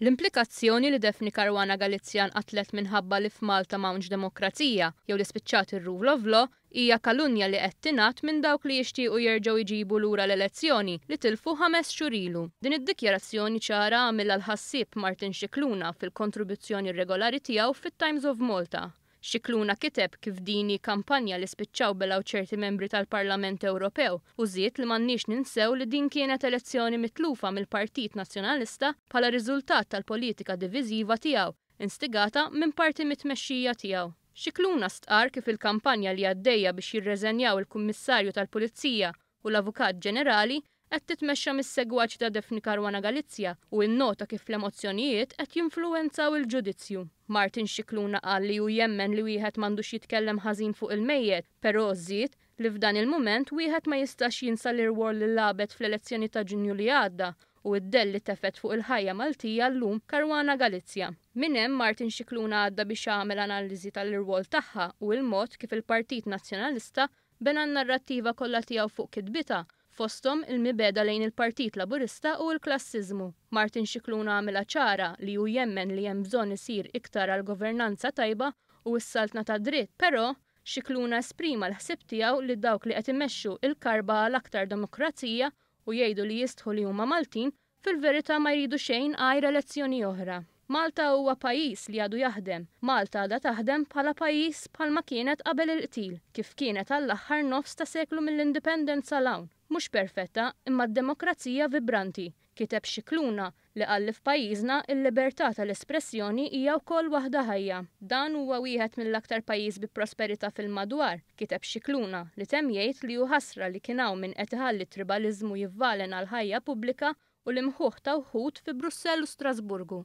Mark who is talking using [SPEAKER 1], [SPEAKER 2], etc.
[SPEAKER 1] L-implikazzjoni li defni Karwana Galizjan atlet minħabba li f'Malta mawnġ demokrazija jew li spiċċat ir-rule of law hija kalunja li qed tingħat minn dawk li jixtiequ jerġgħu jġibu lura l-elezzjoni li tilfu ħames xurilu. Din id-dikjarazzjoni ċara għamilha l-ħassib Martin Xikluna fil-kontribuzzjoni regolari tiegħu fit-Times of Malta. Xikluna kiteb kif dini kampanja li spiċċaw belaw ċerti membri tal-Parlament Ewropew u żiet li m'għandniex ninsew li din kienet elezzjoni mitlufa mill-Partit Nazzjonalista bħala riżultat tal-politika diviziva tiegħu instigata minn parti mitmexxija tiegħu. Xikluna stqar kif il-kampanja li għaddejja biex jirreżenjaw il-Kummissarju tal-Pulizija u l-Avukat Ġenerali qed titmexxa mis segwaċi ta' Defni Karwana Galizja u n-nota kif l-emozzjonijiet qed jinfluwenzaw il-ġudizzju. Martin Xikluna qal li u jemmen li wieħed m'għandux jitkellem ħażin fuq il-mejjed, però żied li f'dan il-mument wieħed ma jistax jinsa l-irwol li labet fl-elezzjoni ta' Ġunju li għadda u id del li tefet fuq il-ħajja Maltija llum Karwana Galizja. Minem Martin Xikluna għadda biex għamel analiżi tal-irwol tagħha u l mod kif il-Partit Nazzjonalista bena n-narrattiva kollha tiegħu fuq kitbita fostom il-mibeda lejn il-Partit Laburista u l-klassizmu. Martin Xikluna għamela ċara li u jemmen li hemm bżonn isir iktar għal governanza tajba u s-saltna ta' dritt, pero Xikluna esprima l-ħsib tiegħu li dawk li qed il-karba għal aktar demokrazija u jgħidu li jistħu li huma Maltin fil-verità ma jridu xejn għajra elezzjoni oħra. Malta huwa pajis li għadu jaħdem. Malta għada taħdem bħala pajis bħalma kienet qabel il-qtil, kif kienet għall-aħħar nofs ta' seklu mill-indipendenza lawn. Mhux perfetta imma d-demokrazija vibranti. Kiteb xikluna li għallif f'pajjiżna il-libertà tal-espressjoni hija wkoll waħda ħajja. Dan huwa wieħed mill-aktar pajjiż bi prosperità fil-madwar. Kiteb xikluna li tem jgħid li hu ħasra li kien hawn min qed iħalli tribaliżmu jivvalen għal ħajja pubblika u l-imħuħ ta' uħut fi Brussell u Strasburgu.